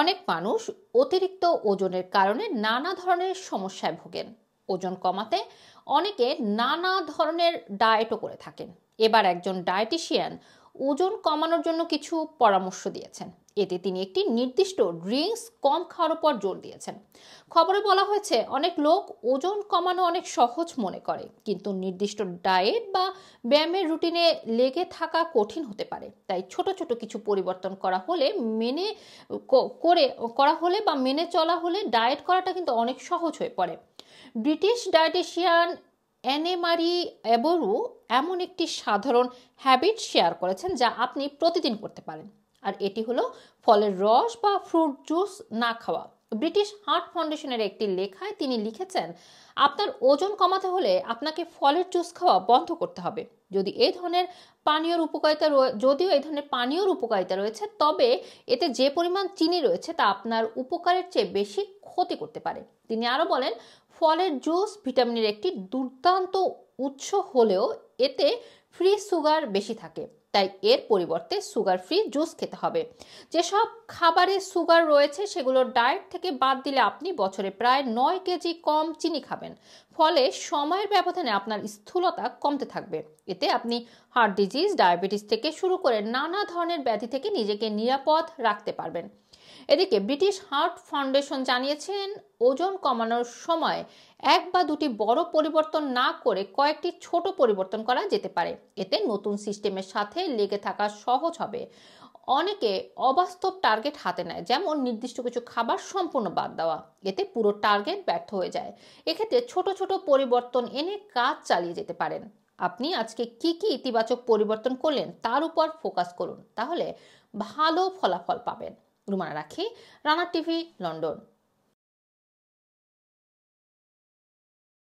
অনেক মানুষ অতিরিক্ত ওজনের কারণে নানা ধরনের সমস্যায় ভোগেন ওজন কমাতে অনেকে নানা ধরনের ডায়েটও করে থাকেন এবার একজন ডায়েটিশিয়ান ওজন কমানোর জন্য কিছু পরামর্শ দিয়েছেন এতে তিনি একটি নির্দিষ্ট ড্রিঙ্কস কম খাওয়ার উপর জোর দিয়েছেন খবরে বলা হয়েছে অনেক লোক ওজন কমানো অনেক সহজ মনে করে কিন্তু নির্দিষ্ট ডায়েট বা ব্যায়ামের রুটিনে লেগে থাকা কঠিন হতে পারে তাই ছোট ছোট কিছু পরিবর্তন করা হলে মেনে করে করা হলে বা মেনে চলা হলে ডায়েট করাটা কিন্তু অনেক সহজ হয়ে পড়ে ব্রিটিশ ডায়েটিশিয়ান অ্যানেমারি অ্যাবরু এমন একটি সাধারণ হ্যাবিট শেয়ার করেছেন যা আপনি প্রতিদিন করতে পারেন আর এটি হলো ফলের রস বা ফ্রুট জুস না খাওয়া ব্রিটিশ হার্ট ফাউন্ডেশনের একটি লেখায় তিনি লিখেছেন আপনার ওজন কমাতে হলে আপনাকে ফলের জুস খাওয়া বন্ধ করতে হবে যদি এই ধরনের পানীয়র উপকারিতা যদিও এই ধরনের পানীয়র উপকারিতা রয়েছে তবে এতে যে পরিমাণ চিনি রয়েছে তা আপনার উপকারের চেয়ে বেশি ক্ষতি করতে পারে তিনি আরও বলেন ফলের জুস ভিটামিনের একটি দুর্দান্ত উৎস হলেও এতে ফ্রি সুগার বেশি থাকে তাই এর পরিবর্তে সুগার ফ্রি জুস খেতে হবে যেসব খাবারে সুগার রয়েছে সেগুলো ডায়েট থেকে বাদ দিলে আপনি বছরে প্রায় নয় কেজি কম চিনি খাবেন ফলে সময়ের ব্যবধানে আপনার স্থূলতা কমতে থাকবে এতে আপনি হার্ট ডিজিজ ডায়াবেটিস থেকে শুরু করে নানা ধরনের ব্যাধি থেকে নিজেকে নিরাপদ রাখতে পারবেন এদিকে ব্রিটিশ হার্ট ফাউন্ডেশন জানিয়েছেন ওজন কমানোর সময় এক বা দুটি বড় পরিবর্তন না করে কয়েকটি ছোট পরিবর্তন করা যেতে পারে এতে নতুন সিস্টেমের সাথে লেগে থাকা সহজ হবে অনেকে অবাস্তব টার্গেট হাতে নেয় যেমন নির্দিষ্ট কিছু খাবার সম্পূর্ণ বাদ দেওয়া এতে পুরো টার্গেট ব্যর্থ হয়ে যায় এক্ষেত্রে ছোট ছোট পরিবর্তন এনে কাজ চালিয়ে যেতে পারেন আপনি আজকে কি কি ইতিবাচক পরিবর্তন করলেন তার উপর ফোকাস করুন তাহলে ভালো ফলাফল পাবেন রুমানা রাখি রানার টিভি লন্ডন